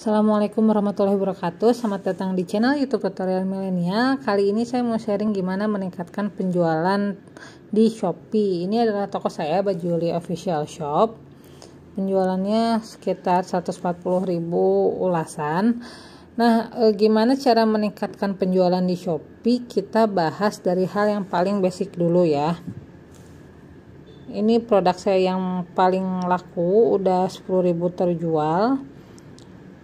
Assalamualaikum warahmatullahi wabarakatuh Selamat datang di channel youtube tutorial milenial Kali ini saya mau sharing gimana meningkatkan penjualan di Shopee Ini adalah toko saya Bajuli Official Shop Penjualannya sekitar 140 ribu ulasan Nah, e, gimana cara meningkatkan penjualan di Shopee? Kita bahas dari hal yang paling basic dulu ya. Ini produk saya yang paling laku, udah 10.000 terjual.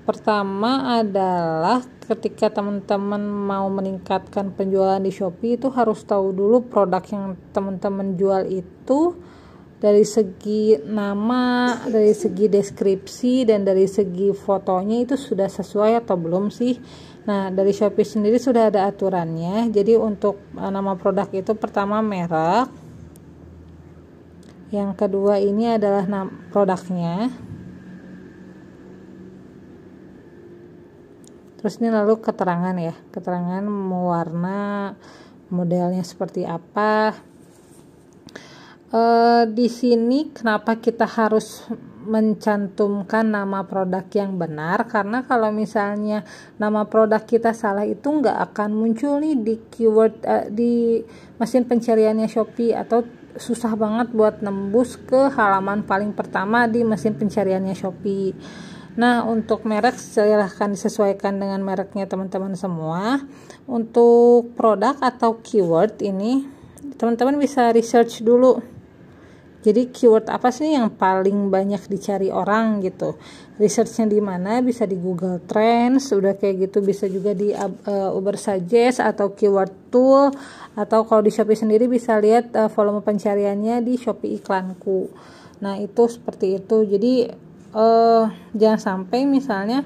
Pertama adalah ketika teman-teman mau meningkatkan penjualan di Shopee itu harus tahu dulu produk yang teman-teman jual itu dari segi nama, dari segi deskripsi dan dari segi fotonya itu sudah sesuai atau belum sih. Nah, dari Shopee sendiri sudah ada aturannya. Jadi untuk eh, nama produk itu pertama merek, yang kedua ini adalah nama produknya terus ini lalu keterangan ya keterangan mewarna modelnya seperti apa e, di sini kenapa kita harus mencantumkan nama produk yang benar karena kalau misalnya nama produk kita salah itu nggak akan muncul nih di keyword uh, di mesin pencariannya Shopee atau susah banget buat nembus ke halaman paling pertama di mesin pencariannya Shopee. Nah, untuk merek silahkan disesuaikan dengan mereknya teman-teman semua. Untuk produk atau keyword ini, teman-teman bisa research dulu. Jadi keyword apa sih yang paling banyak dicari orang gitu? Researchnya di mana? Bisa di Google Trends, sudah kayak gitu bisa juga di uh, uh, Uber Suggest atau Keyword Tool atau kalau di Shopee sendiri bisa lihat uh, volume pencariannya di Shopee iklanku. Nah, itu seperti itu. Jadi uh, jangan sampai misalnya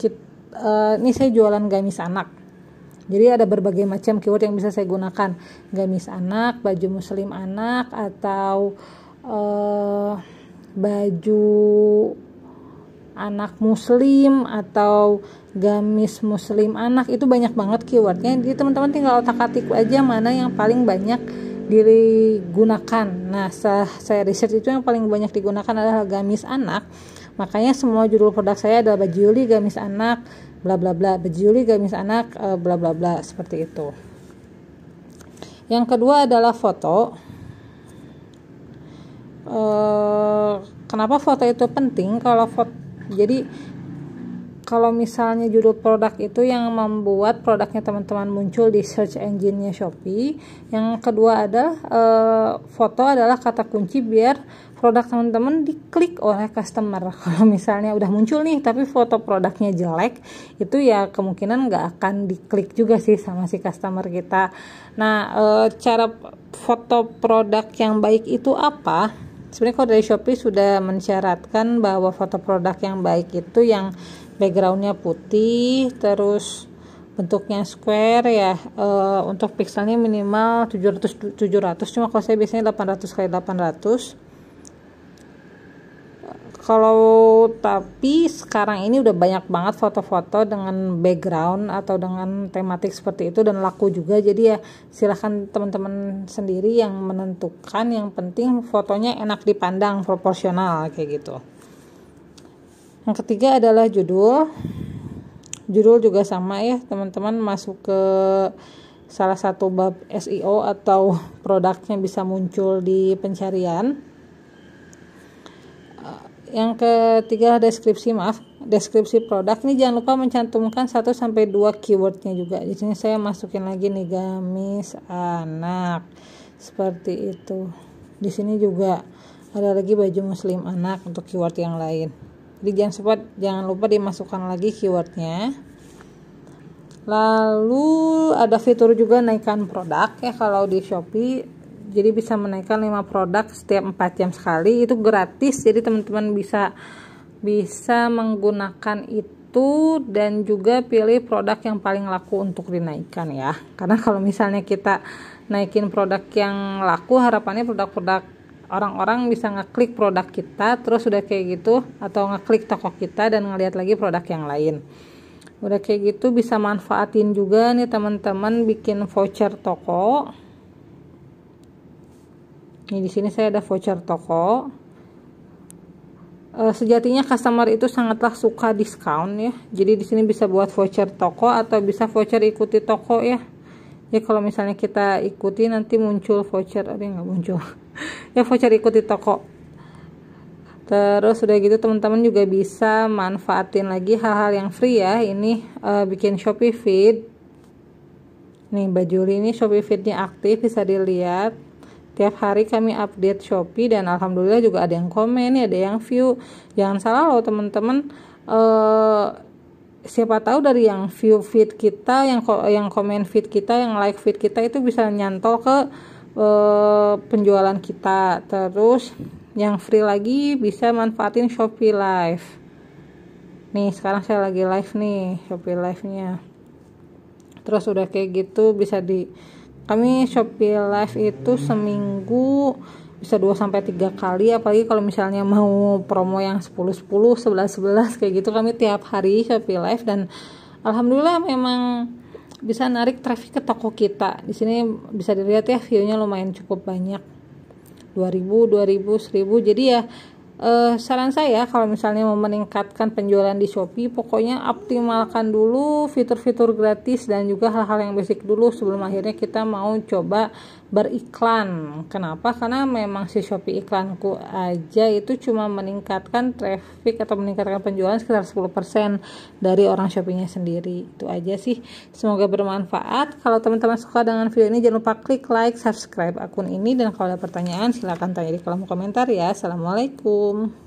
kita, uh, eh, ini saya jualan gamis anak jadi ada berbagai macam keyword yang bisa saya gunakan gamis anak baju muslim anak atau uh, baju anak muslim atau gamis muslim anak itu banyak banget keywordnya jadi teman-teman tinggal otak atik aja mana yang paling banyak digunakan. Nah, saya riset itu yang paling banyak digunakan adalah gamis anak. Makanya semua judul produk saya adalah baju Yuli gamis anak, bla bla bla, baju Yuli gamis anak, eh, bla bla bla, seperti itu. Yang kedua adalah foto. Eh, kenapa foto itu penting? Kalau foto jadi kalau misalnya judul produk itu yang membuat produknya teman-teman muncul di search engine-nya Shopee. Yang kedua ada e, eh, foto adalah kata kunci biar produk teman-teman diklik oleh customer. Kalau misalnya udah muncul nih tapi foto produknya jelek, itu ya kemungkinan nggak akan diklik juga sih sama si customer kita. Nah, e, cara foto produk yang baik itu apa? Sebenarnya kalau dari Shopee sudah mensyaratkan bahwa foto produk yang baik itu yang backgroundnya putih terus bentuknya square ya uh, untuk pixelnya minimal 700 700 cuma kalau saya biasanya 800 kali 800 kalau tapi sekarang ini udah banyak banget foto-foto dengan background atau dengan tematik seperti itu dan laku juga jadi ya silahkan teman-teman sendiri yang menentukan yang penting fotonya enak dipandang proporsional kayak gitu yang ketiga adalah judul judul juga sama ya teman-teman masuk ke salah satu bab SEO atau produknya bisa muncul di pencarian eh, yang ketiga deskripsi maaf deskripsi produk ini jangan lupa mencantumkan 1 sampai 2 keywordnya juga di sini saya masukin lagi nih gamis anak seperti itu di sini juga ada lagi baju muslim anak untuk keyword yang lain di jangan jangan lupa dimasukkan lagi keywordnya lalu ada fitur juga naikkan produk ya kalau di Shopee jadi bisa menaikkan 5 produk setiap 4 jam sekali itu gratis jadi teman-teman bisa bisa menggunakan itu dan juga pilih produk yang paling laku untuk dinaikkan ya karena kalau misalnya kita naikin produk yang laku harapannya produk-produk orang-orang bisa ngeklik produk kita terus udah kayak gitu atau ngeklik toko kita dan ngelihat lagi produk yang lain udah kayak gitu bisa manfaatin juga nih teman-teman bikin voucher toko ini di sini saya ada voucher toko eh, sejatinya customer itu sangatlah suka diskon ya jadi di sini bisa buat voucher toko atau bisa voucher ikuti toko ya ya kalau misalnya kita ikuti nanti muncul voucher ada nggak muncul ya voucher ikut di toko terus udah gitu teman-teman juga bisa manfaatin lagi hal-hal yang free ya ini uh, bikin Shopee feed nih Juli ini Shopee feednya aktif bisa dilihat Tiap hari kami update Shopee dan alhamdulillah juga ada yang komen, ada yang view. Jangan salah loh teman-teman. Uh, siapa tahu dari yang view feed kita, yang yang komen feed kita, yang like feed kita itu bisa nyantol ke Eh, penjualan kita terus yang free lagi bisa manfaatin Shopee Live nih sekarang saya lagi live nih Shopee Live nya terus udah kayak gitu bisa di kami Shopee Live itu seminggu bisa 2 sampai 3 kali apalagi kalau misalnya mau promo yang 10 10 11 11 kayak gitu kami tiap hari Shopee Live dan alhamdulillah memang bisa narik traffic ke toko kita. Di sini bisa dilihat ya view-nya lumayan cukup banyak. 2000, 2000, 1000. Jadi ya eh, saran saya kalau misalnya mau meningkatkan penjualan di Shopee, pokoknya optimalkan dulu fitur-fitur gratis dan juga hal-hal yang basic dulu sebelum akhirnya kita mau coba beriklan. Kenapa? Karena memang si Shopee iklanku aja itu cuma meningkatkan traffic atau meningkatkan penjualan sekitar 10% dari orang shoppingnya sendiri. Itu aja sih. Semoga bermanfaat. Kalau teman-teman suka dengan video ini jangan lupa klik like, subscribe akun ini dan kalau ada pertanyaan silahkan tanya di kolom komentar ya. Assalamualaikum.